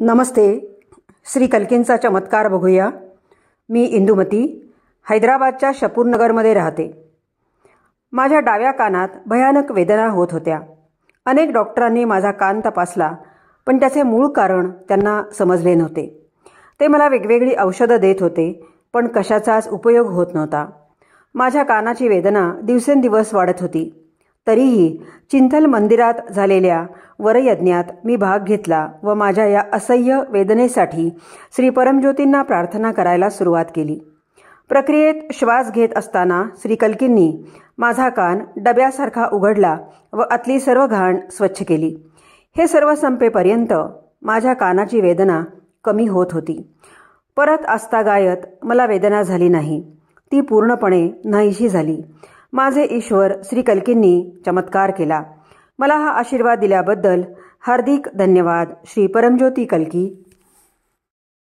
नमस्ते श्री कल्किनचा चमत्कार बघूया मी इंदुमती हैदराबादच्या शपूरनगरमध्ये राहते माझ्या डाव्या कानात भयानक वेदना होत होत्या अनेक डॉक्टरांनी माझा कान तपासला पण त्याचे मूळ कारण त्यांना समजले नव्हते ते मला वेगवेगळी औषधं देत होते पण कशाचाच उपयोग होत नव्हता माझ्या कानाची वेदना दिवसेंदिवस वाढत होती तरीही चिंथल मंदिरात झालेल्या वरयज्ञात मी भाग घेतला व माझ्या या असह्य वेदनेसाठी श्री परमज्योतींना प्रार्थना करायला सुरुवात केली प्रक्रियेत श्वास घेत असताना श्री कल्कींनी माझा कान डब्यासारखा उघडला व आतली सर्व घाण स्वच्छ केली हे सर्व संपेपर्यंत माझ्या कानाची वेदना कमी होत होती परत असता गायत मला वेदना झाली नाही ती पूर्णपणे नाहीशी झाली माझे ईश्वर श्री कल्कींनी चमत्कार केला मला हा आशीर्वाद दिल्याबद्दल हार्दिक धन्यवाद श्री परमज्योती कलकी